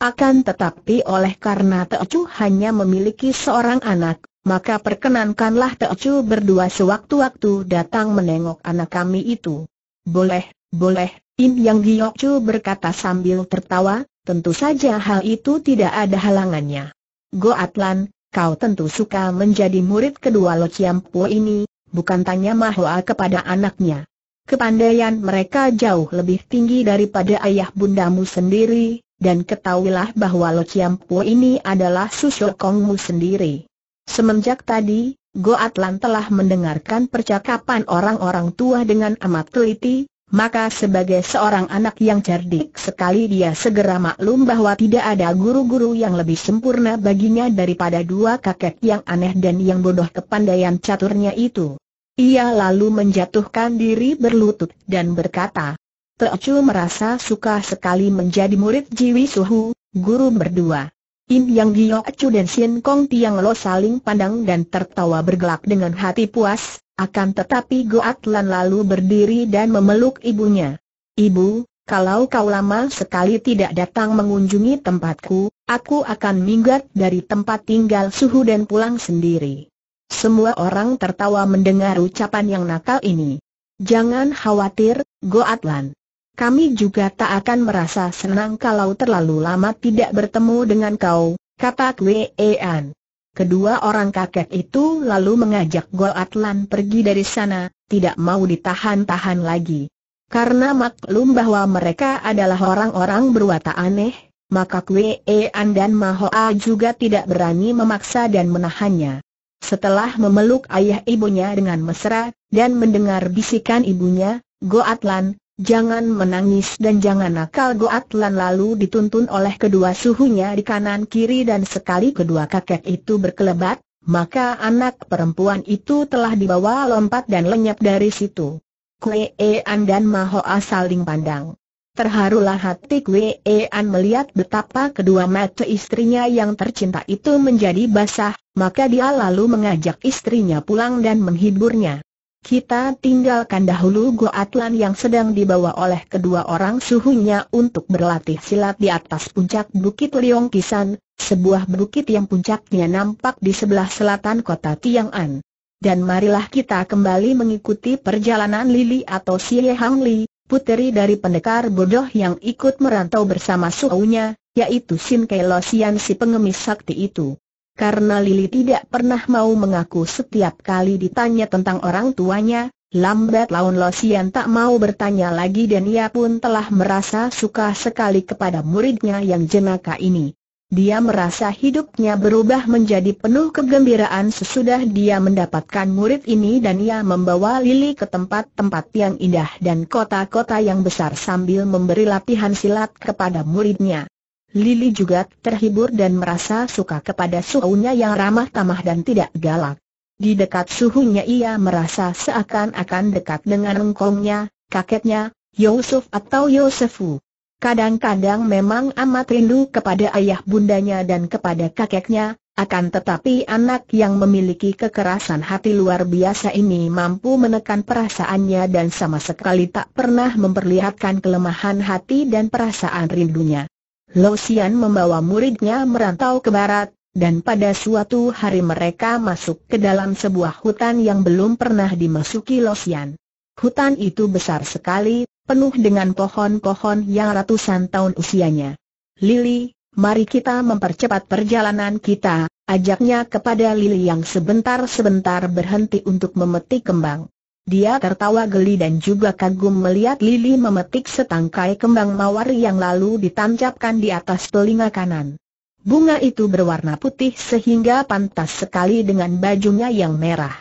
Akan tetapi oleh karena Teocu hanya memiliki seorang anak, maka perkenankanlah Teocu berdua sewaktu-waktu datang menengok anak kami itu. Boleh, boleh, In Yang Chu berkata sambil tertawa, tentu saja hal itu tidak ada halangannya. Goatlan, kau tentu suka menjadi murid kedua Lo Chiam Po ini, bukan tanya Mahoa kepada anaknya. Kepandaian mereka jauh lebih tinggi daripada ayah bundamu sendiri, dan ketahuilah bahwa Lo Chiam Po ini adalah susu kongmu sendiri. Semenjak tadi, Goatlan telah mendengarkan percakapan orang-orang tua dengan amat teliti, maka sebagai seorang anak yang cerdik sekali dia segera maklum bahwa tidak ada guru-guru yang lebih sempurna baginya daripada dua kakek yang aneh dan yang bodoh kepandaian caturnya itu. Ia lalu menjatuhkan diri berlutut dan berkata, Teocu merasa suka sekali menjadi murid Jiwi Suhu, guru berdua. Im Yang Gio Chu dan Sin Kong Tiang Lo saling pandang dan tertawa bergelak dengan hati puas, akan tetapi Goatlan lalu berdiri dan memeluk ibunya. Ibu, kalau kau lama sekali tidak datang mengunjungi tempatku, aku akan minggat dari tempat tinggal suhu dan pulang sendiri. Semua orang tertawa mendengar ucapan yang nakal ini. Jangan khawatir, Goatlan. Kami juga tak akan merasa senang kalau terlalu lama tidak bertemu dengan kau, kata Kwean. Kedua orang kakek itu lalu mengajak Gol Atlan pergi dari sana, tidak mau ditahan-tahan lagi. Karena maklum bahwa mereka adalah orang-orang berwatak aneh, maka Kwe An dan Mahoa juga tidak berani memaksa dan menahannya. Setelah memeluk ayah ibunya dengan mesra, dan mendengar bisikan ibunya, Goatlan, Jangan menangis dan jangan nakal Goatlan lalu dituntun oleh kedua suhunya di kanan kiri dan sekali kedua kakek itu berkelebat, maka anak perempuan itu telah dibawa lompat dan lenyap dari situ. Kue an dan Mahoa saling pandang. Terharulah hati Kue an melihat betapa kedua mata istrinya yang tercinta itu menjadi basah, maka dia lalu mengajak istrinya pulang dan menghiburnya. Kita tinggalkan dahulu Go Atlan yang sedang dibawa oleh kedua orang suhunya untuk berlatih silat di atas puncak Bukit Liong Kisan, sebuah bukit yang puncaknya nampak di sebelah selatan kota Tiang'an. Dan marilah kita kembali mengikuti perjalanan Lili atau Xie Hang Li, puteri dari pendekar bodoh yang ikut merantau bersama suhunya, yaitu Sin Kelosian si pengemis sakti itu. Karena Lili tidak pernah mau mengaku setiap kali ditanya tentang orang tuanya, lambat laun Losian tak mau bertanya lagi dan ia pun telah merasa suka sekali kepada muridnya yang jenaka ini. Dia merasa hidupnya berubah menjadi penuh kegembiraan sesudah dia mendapatkan murid ini dan ia membawa Lili ke tempat-tempat yang indah dan kota-kota yang besar sambil memberi latihan silat kepada muridnya. Lili juga terhibur dan merasa suka kepada suhunya yang ramah tamah dan tidak galak. Di dekat suhunya ia merasa seakan-akan dekat dengan engkongnya, kakeknya, Yusuf atau Yosefu. Kadang-kadang memang amat rindu kepada ayah bundanya dan kepada kakeknya, akan tetapi anak yang memiliki kekerasan hati luar biasa ini mampu menekan perasaannya dan sama sekali tak pernah memperlihatkan kelemahan hati dan perasaan rindunya. Lo membawa muridnya merantau ke barat, dan pada suatu hari mereka masuk ke dalam sebuah hutan yang belum pernah dimasuki Losian. Hutan itu besar sekali, penuh dengan pohon-pohon yang ratusan tahun usianya. Lili, mari kita mempercepat perjalanan kita, ajaknya kepada Lili yang sebentar-sebentar berhenti untuk memetik kembang. Dia tertawa geli dan juga kagum melihat Lili memetik setangkai kembang mawar yang lalu ditancapkan di atas telinga kanan. Bunga itu berwarna putih sehingga pantas sekali dengan bajunya yang merah.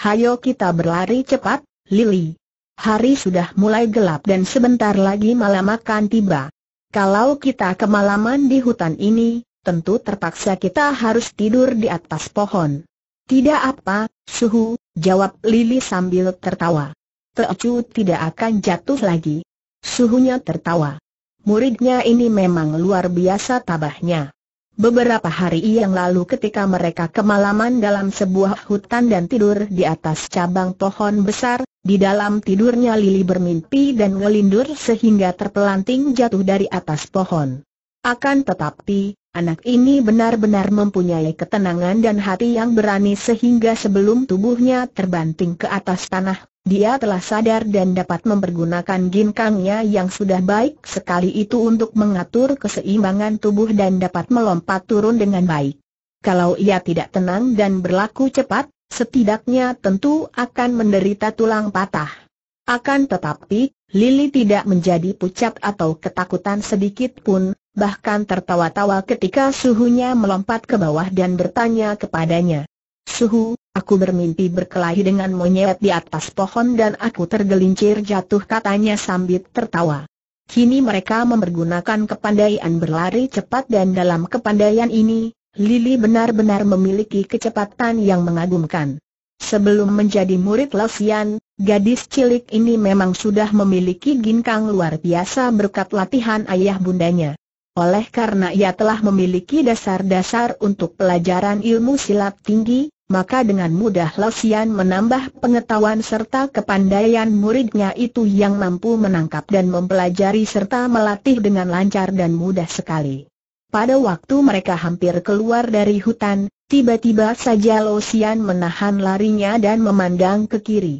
Hayo kita berlari cepat, Lili. Hari sudah mulai gelap dan sebentar lagi malam akan tiba. Kalau kita kemalaman di hutan ini, tentu terpaksa kita harus tidur di atas pohon. Tidak apa, suhu, jawab Lili sambil tertawa. Teocu tidak akan jatuh lagi. Suhunya tertawa. Muridnya ini memang luar biasa tabahnya. Beberapa hari yang lalu ketika mereka kemalaman dalam sebuah hutan dan tidur di atas cabang pohon besar, di dalam tidurnya Lili bermimpi dan ngelindur sehingga terpelanting jatuh dari atas pohon. Akan tetapi, Anak ini benar-benar mempunyai ketenangan dan hati yang berani sehingga sebelum tubuhnya terbanting ke atas tanah, dia telah sadar dan dapat mempergunakan ginkangnya yang sudah baik sekali itu untuk mengatur keseimbangan tubuh dan dapat melompat turun dengan baik. Kalau ia tidak tenang dan berlaku cepat, setidaknya tentu akan menderita tulang patah. Akan tetapi, Lili tidak menjadi pucat atau ketakutan sedikit pun, bahkan tertawa-tawa ketika suhunya melompat ke bawah dan bertanya kepadanya. Suhu, aku bermimpi berkelahi dengan monyet di atas pohon dan aku tergelincir jatuh katanya sambil tertawa. Kini mereka mempergunakan kepandaian berlari cepat dan dalam kepandaian ini, Lili benar-benar memiliki kecepatan yang mengagumkan. Sebelum menjadi murid Lesian, gadis cilik ini memang sudah memiliki ginkang luar biasa berkat latihan ayah bundanya. Oleh karena ia telah memiliki dasar-dasar untuk pelajaran ilmu silat tinggi, maka dengan mudah Losian menambah pengetahuan serta kepandaian muridnya itu yang mampu menangkap dan mempelajari serta melatih dengan lancar dan mudah sekali. Pada waktu mereka hampir keluar dari hutan, tiba-tiba saja Losian menahan larinya dan memandang ke kiri.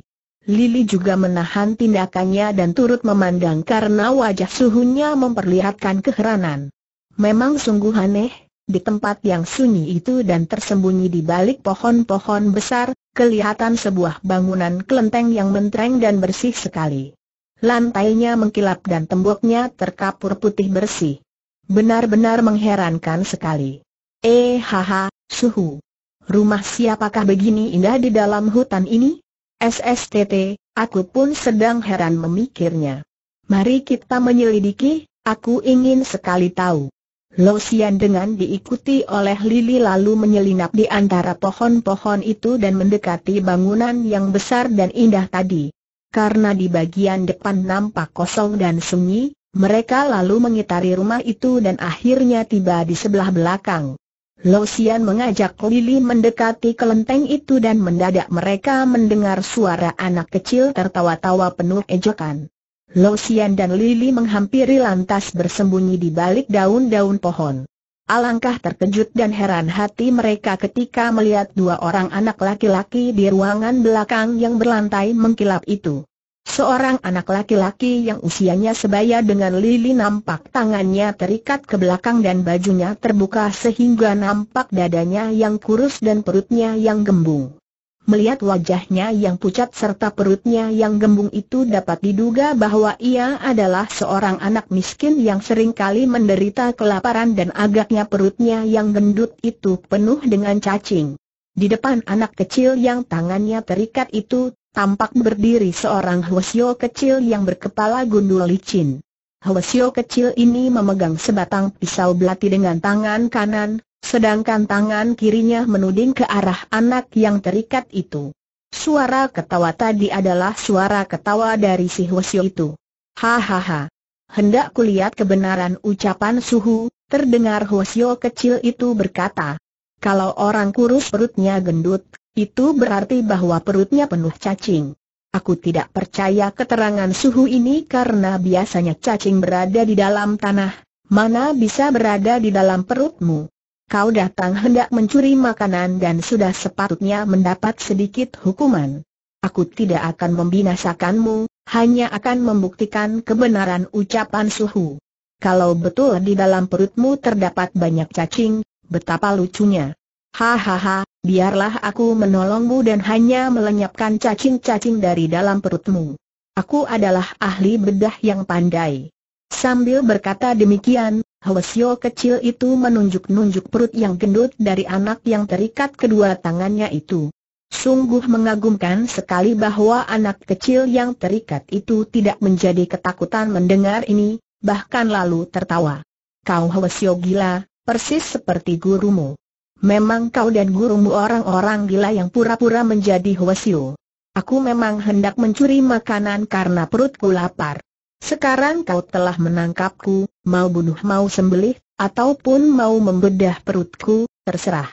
Lili juga menahan tindakannya dan turut memandang karena wajah suhunya memperlihatkan keheranan. Memang sungguh aneh, di tempat yang sunyi itu dan tersembunyi di balik pohon-pohon besar, kelihatan sebuah bangunan kelenteng yang mentereng dan bersih sekali. Lantainya mengkilap dan temboknya terkapur putih bersih. Benar-benar mengherankan sekali. Eh haha, suhu. Rumah siapakah begini indah di dalam hutan ini? SSTT, aku pun sedang heran memikirnya. Mari kita menyelidiki, aku ingin sekali tahu. Lo Xian dengan diikuti oleh Lili lalu menyelinap di antara pohon-pohon itu dan mendekati bangunan yang besar dan indah tadi. Karena di bagian depan nampak kosong dan sunyi, mereka lalu mengitari rumah itu dan akhirnya tiba di sebelah belakang. Lo Xian mengajak Lili mendekati kelenteng itu dan mendadak mereka mendengar suara anak kecil tertawa-tawa penuh ejekan. Lo Xian dan Lili menghampiri lantas bersembunyi di balik daun-daun pohon. Alangkah terkejut dan heran hati mereka ketika melihat dua orang anak laki-laki di ruangan belakang yang berlantai mengkilap itu. Seorang anak laki-laki yang usianya sebaya dengan Lili nampak tangannya terikat ke belakang dan bajunya terbuka sehingga nampak dadanya yang kurus dan perutnya yang gembung. Melihat wajahnya yang pucat serta perutnya yang gembung itu dapat diduga bahwa ia adalah seorang anak miskin yang sering kali menderita kelaparan dan agaknya perutnya yang gendut itu penuh dengan cacing. Di depan anak kecil yang tangannya terikat itu, tampak berdiri seorang Hwasyo kecil yang berkepala gundul licin. Hwasyo kecil ini memegang sebatang pisau belati dengan tangan kanan, sedangkan tangan kirinya menuding ke arah anak yang terikat itu. Suara ketawa tadi adalah suara ketawa dari si Hwasyo itu. Hahaha. Hendak kulihat kebenaran ucapan suhu, terdengar Hwasyo kecil itu berkata. Kalau orang kurus perutnya gendut, itu berarti bahwa perutnya penuh cacing. Aku tidak percaya keterangan suhu ini karena biasanya cacing berada di dalam tanah, mana bisa berada di dalam perutmu. Kau datang hendak mencuri makanan dan sudah sepatutnya mendapat sedikit hukuman. Aku tidak akan membinasakanmu, hanya akan membuktikan kebenaran ucapan suhu. Kalau betul di dalam perutmu terdapat banyak cacing, betapa lucunya. Hahaha, biarlah aku menolongmu dan hanya melenyapkan cacing-cacing dari dalam perutmu. Aku adalah ahli bedah yang pandai. Sambil berkata demikian, Hwasyo kecil itu menunjuk-nunjuk perut yang gendut dari anak yang terikat kedua tangannya itu. Sungguh mengagumkan sekali bahwa anak kecil yang terikat itu tidak menjadi ketakutan mendengar ini, bahkan lalu tertawa. Kau Hwasyo gila, persis seperti gurumu. Memang kau dan gurumu orang-orang gila yang pura-pura menjadi Huasiu. Aku memang hendak mencuri makanan karena perutku lapar. Sekarang kau telah menangkapku, mau bunuh mau sembelih, ataupun mau membedah perutku, terserah.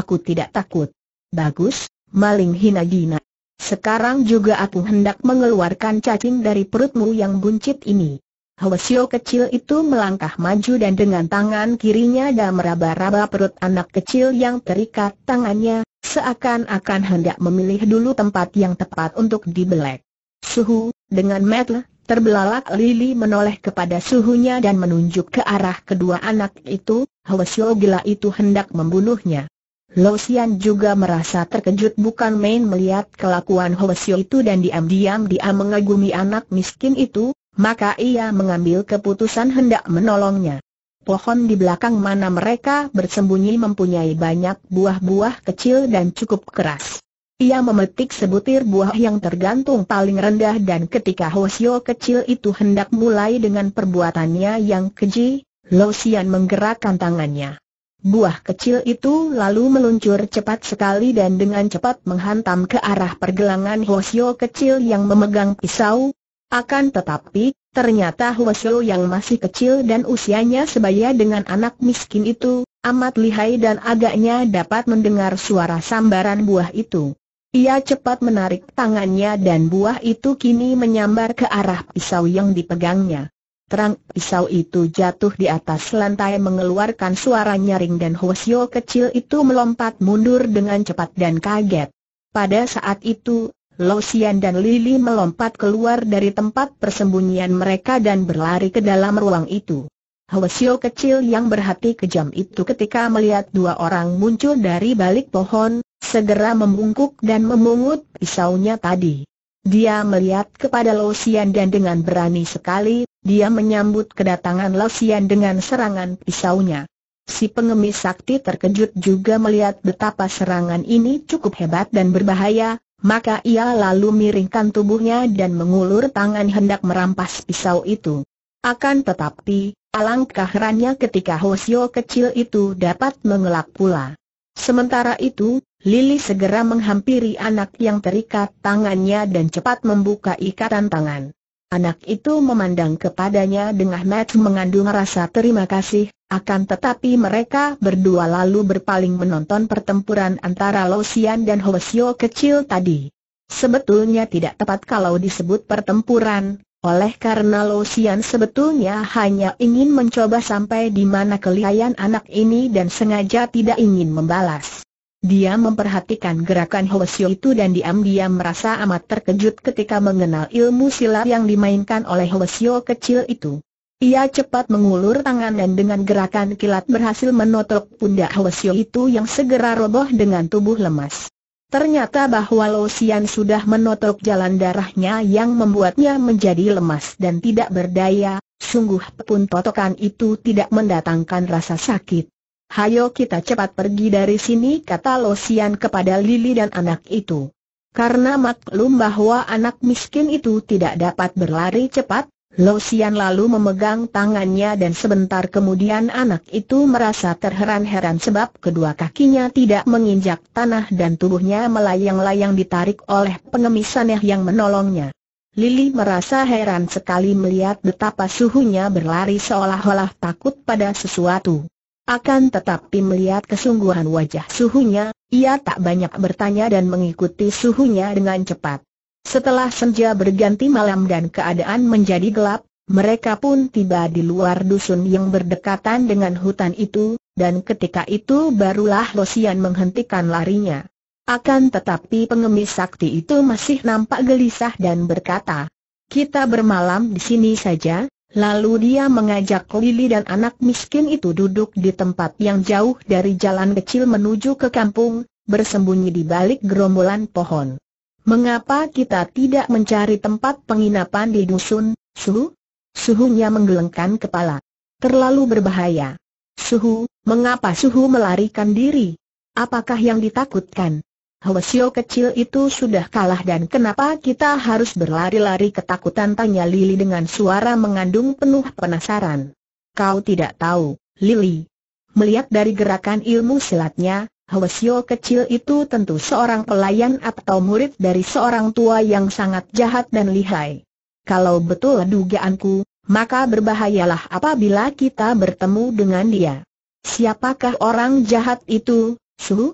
Aku tidak takut. Bagus, maling hina gina. Sekarang juga aku hendak mengeluarkan cacing dari perutmu yang buncit ini. Helesio kecil itu melangkah maju dan dengan tangan kirinya dia meraba-raba perut anak kecil yang terikat tangannya, seakan-akan hendak memilih dulu tempat yang tepat untuk dibelek. Suhu, dengan metel, terbelalak Lili menoleh kepada suhunya dan menunjuk ke arah kedua anak itu, Helesio gila itu hendak membunuhnya. Losian juga merasa terkejut bukan main melihat kelakuan Hoesio itu dan diam-diam dia mengagumi anak miskin itu, maka ia mengambil keputusan hendak menolongnya. Pohon di belakang mana mereka bersembunyi mempunyai banyak buah-buah kecil dan cukup keras. Ia memetik sebutir buah yang tergantung paling rendah dan ketika Hosio kecil itu hendak mulai dengan perbuatannya yang keji, Losian menggerakkan tangannya. Buah kecil itu lalu meluncur cepat sekali dan dengan cepat menghantam ke arah pergelangan Hosio kecil yang memegang pisau, akan tetapi, ternyata Huasho yang masih kecil dan usianya sebaya dengan anak miskin itu, amat lihai dan agaknya dapat mendengar suara sambaran buah itu. Ia cepat menarik tangannya dan buah itu kini menyambar ke arah pisau yang dipegangnya. Terang pisau itu jatuh di atas lantai mengeluarkan suara nyaring dan Huasho kecil itu melompat mundur dengan cepat dan kaget. Pada saat itu, Lo Xian dan Lili melompat keluar dari tempat persembunyian mereka dan berlari ke dalam ruang itu. Hwasyo kecil yang berhati kejam itu ketika melihat dua orang muncul dari balik pohon, segera membungkuk dan memungut pisaunya tadi. Dia melihat kepada Losian dan dengan berani sekali, dia menyambut kedatangan Losian dengan serangan pisaunya. Si pengemis sakti terkejut juga melihat betapa serangan ini cukup hebat dan berbahaya, maka ia lalu miringkan tubuhnya dan mengulur tangan hendak merampas pisau itu. Akan tetapi, alangkah herannya ketika Hosio kecil itu dapat mengelak pula. Sementara itu, Lili segera menghampiri anak yang terikat tangannya dan cepat membuka ikatan tangan. Anak itu memandang kepadanya dengan mata mengandung rasa terima kasih, akan tetapi mereka berdua lalu berpaling menonton pertempuran antara Lo Xian dan Ho kecil tadi. Sebetulnya tidak tepat kalau disebut pertempuran, oleh karena Lo Xian sebetulnya hanya ingin mencoba sampai di mana kelihayan anak ini dan sengaja tidak ingin membalas. Dia memperhatikan gerakan Ho itu dan diam-diam merasa amat terkejut ketika mengenal ilmu silat yang dimainkan oleh Ho kecil itu. Ia cepat mengulur tangan dan dengan gerakan kilat berhasil menotok pundak Losio itu yang segera roboh dengan tubuh lemas. Ternyata bahwa Losian sudah menotok jalan darahnya yang membuatnya menjadi lemas dan tidak berdaya, sungguh pun totokan itu tidak mendatangkan rasa sakit. Hayo kita cepat pergi dari sini kata Losian kepada Lili dan anak itu. Karena maklum bahwa anak miskin itu tidak dapat berlari cepat, Lo Xian lalu memegang tangannya dan sebentar kemudian anak itu merasa terheran-heran sebab kedua kakinya tidak menginjak tanah dan tubuhnya melayang-layang ditarik oleh pengemisannya yang menolongnya. Lili merasa heran sekali melihat betapa suhunya berlari seolah-olah takut pada sesuatu. Akan tetapi melihat kesungguhan wajah suhunya, ia tak banyak bertanya dan mengikuti suhunya dengan cepat. Setelah senja berganti malam dan keadaan menjadi gelap, mereka pun tiba di luar dusun yang berdekatan dengan hutan itu, dan ketika itu barulah Losian menghentikan larinya. Akan tetapi pengemis sakti itu masih nampak gelisah dan berkata, kita bermalam di sini saja, lalu dia mengajak Lili dan anak miskin itu duduk di tempat yang jauh dari jalan kecil menuju ke kampung, bersembunyi di balik gerombolan pohon. Mengapa kita tidak mencari tempat penginapan di dusun, Suhu? Suhunya menggelengkan kepala. Terlalu berbahaya. Suhu, mengapa Suhu melarikan diri? Apakah yang ditakutkan? Hwasyo kecil itu sudah kalah dan kenapa kita harus berlari-lari ketakutan tanya Lili dengan suara mengandung penuh penasaran. Kau tidak tahu, Lili. Melihat dari gerakan ilmu silatnya, Hwasyo kecil itu tentu seorang pelayan atau murid dari seorang tua yang sangat jahat dan lihai. Kalau betul dugaanku, maka berbahayalah apabila kita bertemu dengan dia. Siapakah orang jahat itu, Su?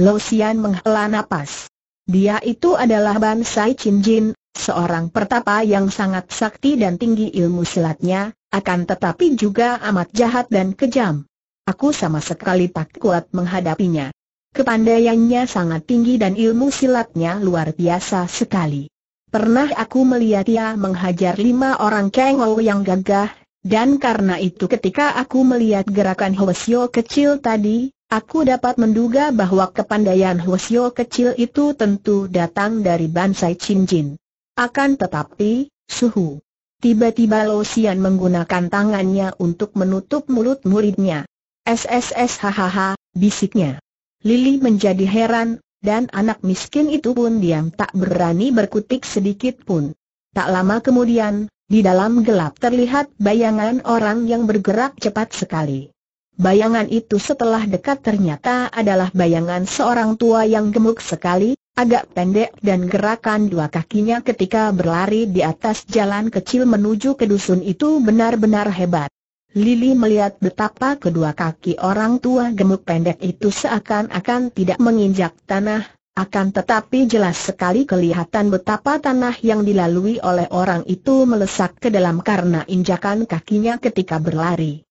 Lo menghela napas. Dia itu adalah Ban Sai Chin Jin, seorang pertapa yang sangat sakti dan tinggi ilmu silatnya, akan tetapi juga amat jahat dan kejam. Aku sama sekali tak kuat menghadapinya. Kepandaiannya sangat tinggi dan ilmu silatnya luar biasa sekali. Pernah aku melihat ia menghajar lima orang kengol yang gagah, dan karena itu ketika aku melihat gerakan Hwasyo kecil tadi, aku dapat menduga bahwa kepandaian Hwasyo kecil itu tentu datang dari Bansai Chinjin. Akan tetapi, suhu. Tiba-tiba Lo menggunakan tangannya untuk menutup mulut muridnya. SSS hahaha, bisiknya. Lili menjadi heran, dan anak miskin itu pun diam tak berani berkutik sedikit pun. Tak lama kemudian, di dalam gelap terlihat bayangan orang yang bergerak cepat sekali. Bayangan itu setelah dekat ternyata adalah bayangan seorang tua yang gemuk sekali, agak pendek dan gerakan dua kakinya ketika berlari di atas jalan kecil menuju ke dusun itu benar-benar hebat. Lili melihat betapa kedua kaki orang tua gemuk pendek itu seakan-akan tidak menginjak tanah, akan tetapi jelas sekali kelihatan betapa tanah yang dilalui oleh orang itu melesak ke dalam karena injakan kakinya ketika berlari.